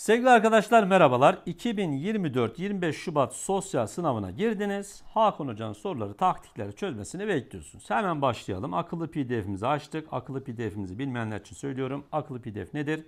Sevgili arkadaşlar merhabalar. 2024-25 Şubat sosyal sınavına girdiniz. Hakan Hoca'nın soruları, taktikleri çözmesini bekliyorsunuz. Hemen başlayalım. Akıllı pdf'imizi açtık. Akıllı pdf'imizi bilmeyenler için söylüyorum. Akıllı pdf nedir?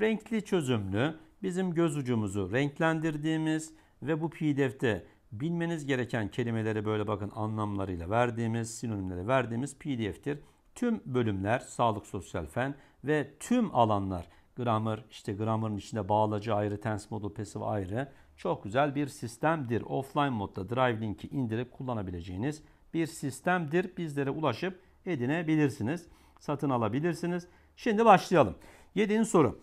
Renkli çözümlü, bizim göz ucumuzu renklendirdiğimiz ve bu PDF'de bilmeniz gereken kelimeleri böyle bakın anlamlarıyla verdiğimiz, sinonimleri verdiğimiz pdf'tir. Tüm bölümler, sağlık, sosyal, fen ve tüm alanlar Grammar işte grammarın içinde bağlacı ayrı, tense modu pasif ayrı. Çok güzel bir sistemdir. Offline modda Drive Link'i indirip kullanabileceğiniz bir sistemdir. Bizlere ulaşıp edinebilirsiniz. Satın alabilirsiniz. Şimdi başlayalım. 7. soru.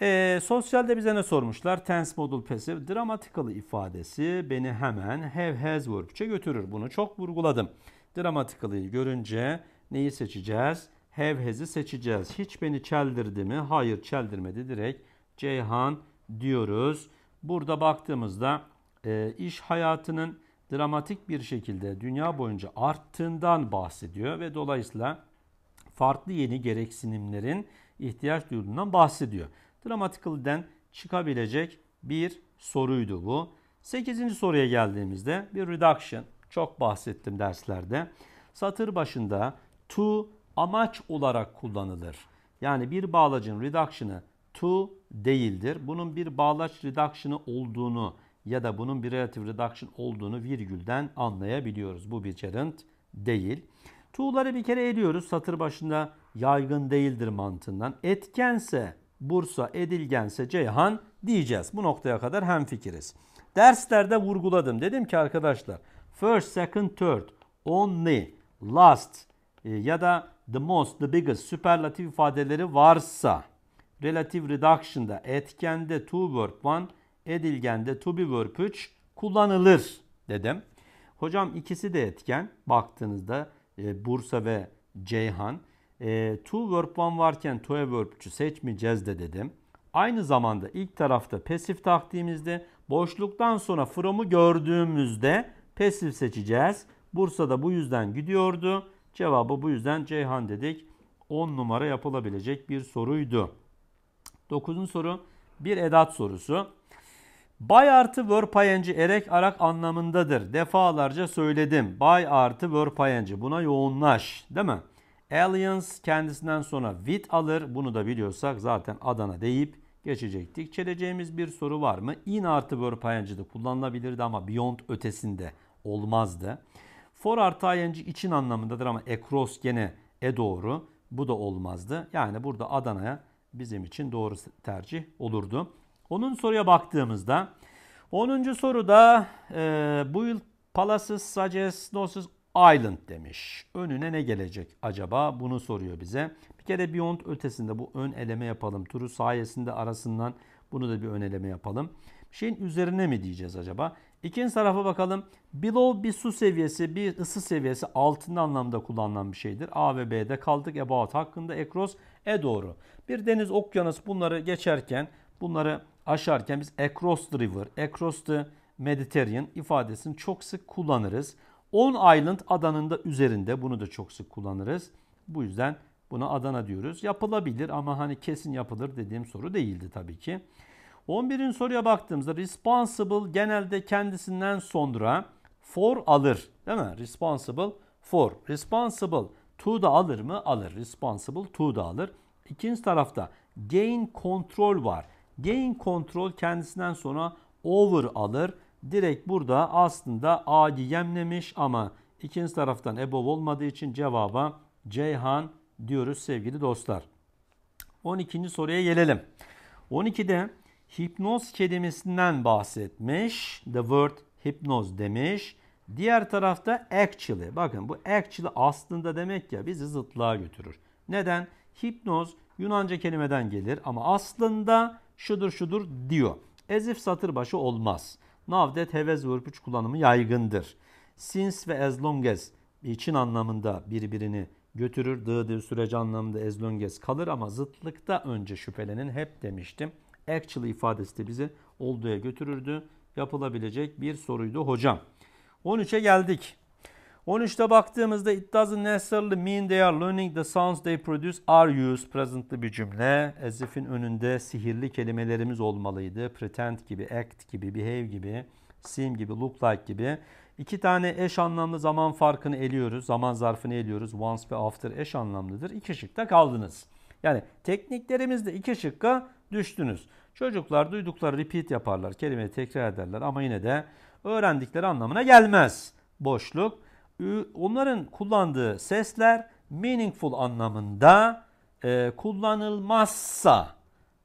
E, sosyalde bize ne sormuşlar? Tense modal passive dramatical ifadesi beni hemen have has verb'e götürür. Bunu çok vurguladım. Dramatical'ı görünce neyi seçeceğiz? Hevhez'i seçeceğiz. Hiç beni çeldirdi mi? Hayır çeldirmedi. Direkt Ceyhan diyoruz. Burada baktığımızda e, iş hayatının dramatik bir şekilde dünya boyunca arttığından bahsediyor ve dolayısıyla farklı yeni gereksinimlerin ihtiyaç duyulduğundan bahsediyor. Dramatical'den çıkabilecek bir soruydu bu. Sekizinci soruya geldiğimizde bir reduction çok bahsettim derslerde. Satır başında to amaç olarak kullanılır. Yani bir bağlacın reduction'ı to değildir. Bunun bir bağlaç reduction'ı olduğunu ya da bunun bir relative reduction olduğunu virgülden anlayabiliyoruz. Bu bir gerund değil. To'ları bir kere ediyoruz. Satır başında yaygın değildir mantığından. Etkense Bursa, edilgense Ceyhan diyeceğiz. Bu noktaya kadar hem fikiriz. Derslerde vurguladım. Dedim ki arkadaşlar first, second, third, only, last, e, ya da the most, the biggest süperlatif ifadeleri varsa relative reduction'da etkende to verb 1, edilgende to be verb 3 kullanılır dedim. Hocam ikisi de etken baktığınızda e, Bursa ve Ceyhan. E, to verb 1 varken to verb 3'ü seçmeyeceğiz de dedim. Aynı zamanda ilk tarafta pasif taktiğimizde boşluktan sonra from'u gördüğümüzde pasif seçeceğiz. Bursa'da bu yüzden gidiyordu. Cevabı bu yüzden Ceyhan dedik. 10 numara yapılabilecek bir soruydu. 9. soru bir edat sorusu. Bay artı vörpayenci erek arak anlamındadır. Defalarca söyledim. Bay artı vörpayenci buna yoğunlaş değil mi? Aliens kendisinden sonra with alır. Bunu da biliyorsak zaten Adana deyip geçecektik. Çeleceğimiz bir soru var mı? In artı vörpayenci de kullanılabilirdi ama beyond ötesinde olmazdı. For artı ing için anlamındadır ama ekros gene e doğru. Bu da olmazdı. Yani burada Adana'ya bizim için doğru tercih olurdu. Onun soruya baktığımızda 10. soruda e, bu yıl Palaces suggests Gnosis Island demiş. Önüne ne gelecek acaba bunu soruyor bize. Bir kere Beyond ötesinde bu ön eleme yapalım. Turu sayesinde arasından bunu da bir ön eleme yapalım. Bir şeyin üzerine mi diyeceğiz acaba? İkinci tarafa bakalım. Below bir su seviyesi, bir ısı seviyesi altında anlamda kullanılan bir şeydir. A ve B'de kaldık. E, About hakkında ekros E doğru. Bir deniz, okyanus bunları geçerken, bunları aşarken biz across the river, across the Mediterranean ifadesini çok sık kullanırız. On island adanın da üzerinde bunu da çok sık kullanırız. Bu yüzden buna Adana diyoruz. Yapılabilir ama hani kesin yapılır dediğim soru değildi tabii ki. 11. soruya baktığımızda responsible genelde kendisinden sonra for alır. Değil mi? Responsible for. Responsible to da alır mı? Alır. Responsible to da alır. İkinci tarafta gain control var. Gain control kendisinden sonra over alır. Direkt burada aslında A'yı yemlemiş ama ikinci taraftan above olmadığı için cevaba Ceyhan diyoruz sevgili dostlar. 12. soruya gelelim. 12'de hipnoz kelimesinden bahsetmiş. The word hipnoz demiş. Diğer tarafta actually. Bakın bu actually aslında demek ya bizi zıtlığa götürür. Neden? Hipnoz Yunanca kelimeden gelir ama aslında şudur şudur diyor. Ezif satır başı olmaz. Now that have as verb 3 kullanımı yaygındır. Since ve as long as için anlamında birbirini götürür. Dığı sürece anlamında as long as kalır ama zıtlıkta önce şüphelenin hep demiştim actually ifadesi de bizi olduğuya götürürdü. Yapılabilecek bir soruydu hocam. 13'e geldik. 13'te baktığımızda it doesn't necessarily mean they are learning the sounds they produce are used. Present'lı bir cümle. As if'in önünde sihirli kelimelerimiz olmalıydı. Pretend gibi, act gibi, behave gibi, seem gibi, look like gibi. İki tane eş anlamlı zaman farkını eliyoruz. Zaman zarfını eliyoruz. Once ve after eş anlamlıdır. İki şıkta kaldınız. Yani tekniklerimizde iki şıkka düştünüz. Çocuklar duydukları repeat yaparlar. Kelimeyi tekrar ederler ama yine de öğrendikleri anlamına gelmez. Boşluk. Onların kullandığı sesler meaningful anlamında e, kullanılmazsa,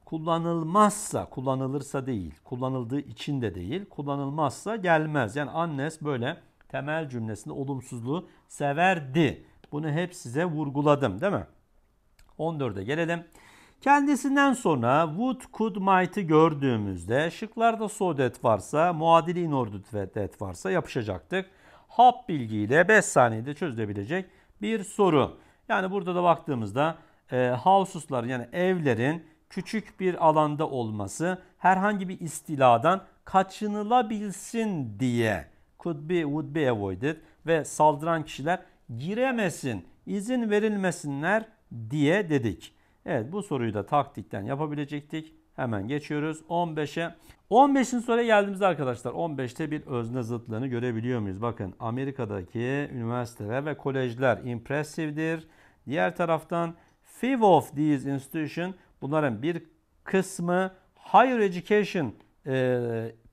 kullanılmazsa, kullanılırsa değil, kullanıldığı için de değil, kullanılmazsa gelmez. Yani annes böyle temel cümlesinde olumsuzluğu severdi. Bunu hep size vurguladım değil mi? 14'e gelelim. Kendisinden sonra Wood could, might'ı gördüğümüzde şıklarda so varsa, muadili in order that varsa yapışacaktık. Hap bilgiyle 5 saniyede çözülebilecek bir soru. Yani burada da baktığımızda e, housuslar yani evlerin küçük bir alanda olması herhangi bir istiladan kaçınılabilsin diye could be would be avoided ve saldıran kişiler giremesin, izin verilmesinler diye dedik. Evet bu soruyu da taktikten yapabilecektik. Hemen geçiyoruz 15'e. 15'in soruya geldiğimizde arkadaşlar 15'te bir özne zıtlığını görebiliyor muyuz? Bakın Amerika'daki üniversiteler ve kolejler impressive'dir. Diğer taraftan few of these institutions bunların bir kısmı higher education e,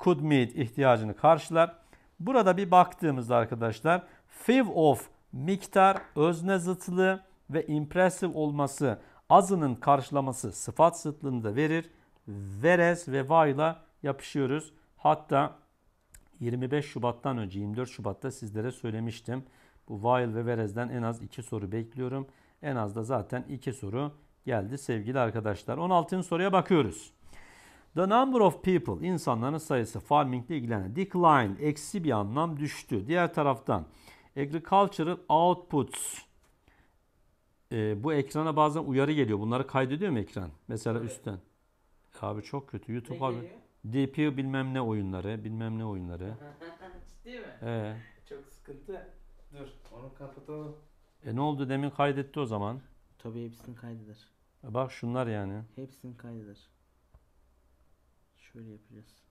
could meet ihtiyacını karşılar. Burada bir baktığımızda arkadaşlar few of miktar özne zıtlığı ve impressive olması azının karşılaması sıfat zıtlığını da verir. Veres ve vayla yapışıyoruz. Hatta 25 Şubat'tan önce 24 Şubat'ta sizlere söylemiştim. Bu while ve verezden en az 2 soru bekliyorum. En az da zaten 2 soru geldi sevgili arkadaşlar. 16. soruya bakıyoruz. The number of people, insanların sayısı farming ile ilgilenen decline, eksi bir anlam düştü. Diğer taraftan agricultural outputs, e, bu ekrana bazen uyarı geliyor. Bunları kaydediyor mu ekran? Mesela evet. üstten. E abi çok kötü. YouTube ne abi. DP bilmem ne oyunları, bilmem ne oyunları. Ciddi mi? Ee. Çok sıkıntı. Dur, onu kapatalım. E ne oldu? Demin kaydetti o zaman. Tabii hepsini kaydeder. E bak şunlar yani. Hepsini kaydeder. Şöyle yapacağız.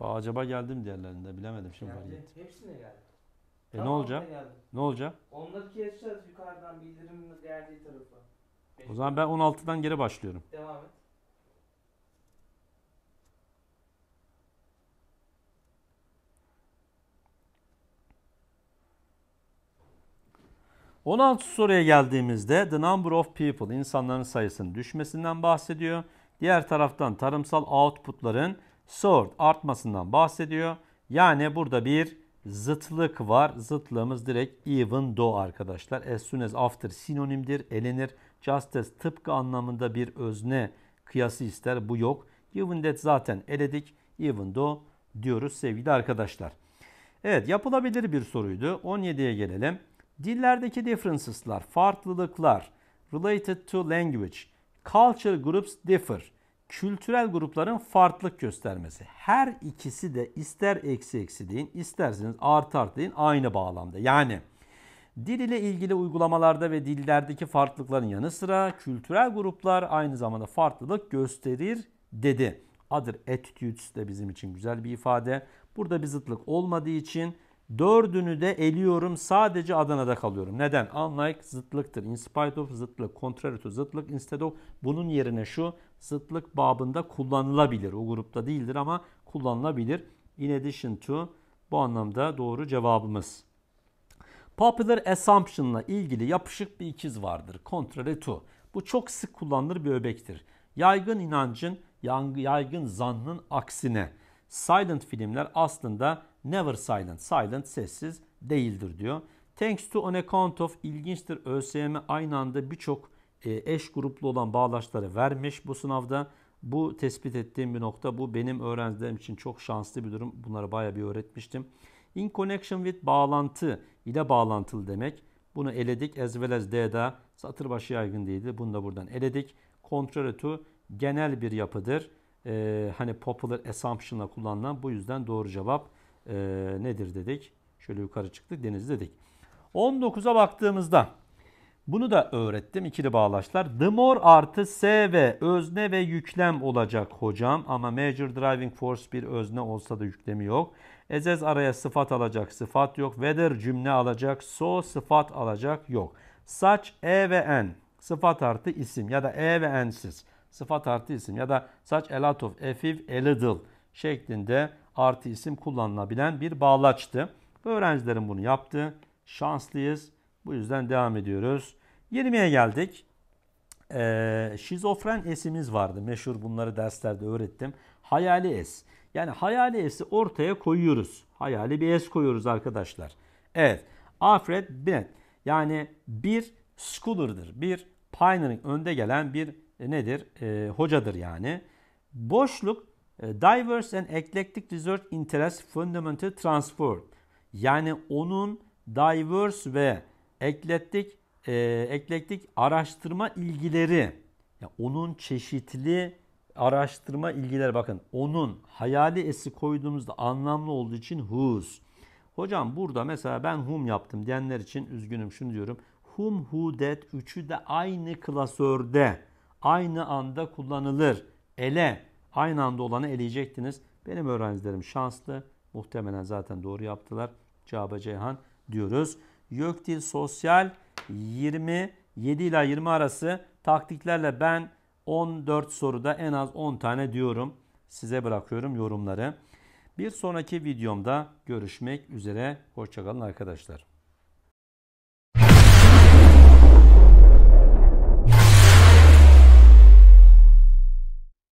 Ba acaba geldim diğerlerinde bilemedim şimdi. Geldi. Hepsine geldi. E ne Tamam, olacak? Ne olacak? Onları keseceğiz yukarıdan bildirim geldiği tarafa. O zaman ben 16'dan geri başlıyorum. Devam et. On soruya geldiğimizde the number of people insanların sayısının düşmesinden bahsediyor. Diğer taraftan tarımsal outputların sort artmasından bahsediyor. Yani burada bir zıtlık var. Zıtlığımız direkt even do arkadaşlar. As soon as after sinonimdir, elenir. Just as tıpkı anlamında bir özne kıyası ister. Bu yok. Given that zaten eledik. Even do diyoruz sevgili arkadaşlar. Evet yapılabilir bir soruydu. 17'ye gelelim. Dillerdeki differences'lar, farklılıklar, related to language, culture groups differ kültürel grupların farklılık göstermesi. Her ikisi de ister eksi eksi deyin isterseniz artı artı deyin aynı bağlamda. Yani dil ile ilgili uygulamalarda ve dillerdeki farklılıkların yanı sıra kültürel gruplar aynı zamanda farklılık gösterir dedi. Adır attitudes de bizim için güzel bir ifade. Burada bir zıtlık olmadığı için Dördünü de eliyorum sadece Adana'da kalıyorum. Neden? Unlike zıtlıktır. In spite of zıtlık, contrary to zıtlık, instead of bunun yerine şu zıtlık babında kullanılabilir. O grupta değildir ama kullanılabilir. In addition to bu anlamda doğru cevabımız. Popular assumption'la ilgili yapışık bir ikiz vardır. Contrary to. Bu çok sık kullanılır bir öbektir. Yaygın inancın, yaygın zannın aksine silent filmler aslında never silent. Silent sessiz değildir diyor. Thanks to on account of ilginçtir. ÖSYM aynı anda birçok e, eş gruplu olan bağlaçları vermiş bu sınavda. Bu tespit ettiğim bir nokta. Bu benim öğrencilerim için çok şanslı bir durum. Bunları baya bir öğretmiştim. In connection with bağlantı ile bağlantılı demek. Bunu eledik. As well as D'da satır başı yaygın değildi. Bunu da buradan eledik. Contrary to genel bir yapıdır. Ee, hani popular assumption ile kullanılan bu yüzden doğru cevap e, nedir dedik. Şöyle yukarı çıktık deniz dedik. 19'a baktığımızda bunu da öğrettim ikili bağlaçlar. The more artı S ve özne ve yüklem olacak hocam. Ama major driving force bir özne olsa da yüklemi yok. Ezez araya sıfat alacak sıfat yok. weather cümle alacak so sıfat alacak yok. such E ve N sıfat artı isim ya da E ve N'siz sıfat artı isim ya da such a lot of, a few, a little şeklinde artı isim kullanılabilen bir bağlaçtı. Öğrencilerim bunu yaptı. Şanslıyız. Bu yüzden devam ediyoruz. 20'ye geldik. Ee, şizofren esimiz vardı. Meşhur bunları derslerde öğrettim. Hayali es. Yani hayali esi ortaya koyuyoruz. Hayali bir es koyuyoruz arkadaşlar. Evet. Alfred Binet. Yani bir scholar'dır. Bir pioneering önde gelen bir e, nedir? E, hocadır yani. Boşluk e, diverse and Eclectic Research Interest Fundamental Transfer. Yani onun diverse ve eklektik e, eklektik araştırma ilgileri. Yani onun çeşitli araştırma ilgileri bakın. Onun hayali esi koyduğumuzda anlamlı olduğu için whose. Hocam burada mesela ben whom yaptım diyenler için üzgünüm şunu diyorum. Whom, who, that üçü de aynı klasörde aynı anda kullanılır. Ele aynı anda olanı eleyecektiniz. Benim öğrencilerim şanslı. Muhtemelen zaten doğru yaptılar. Cevaba Ceyhan diyoruz. Gökdil Sosyal 27 ila 20 arası taktiklerle ben 14 soruda en az 10 tane diyorum. Size bırakıyorum yorumları. Bir sonraki videomda görüşmek üzere. Hoşçakalın arkadaşlar.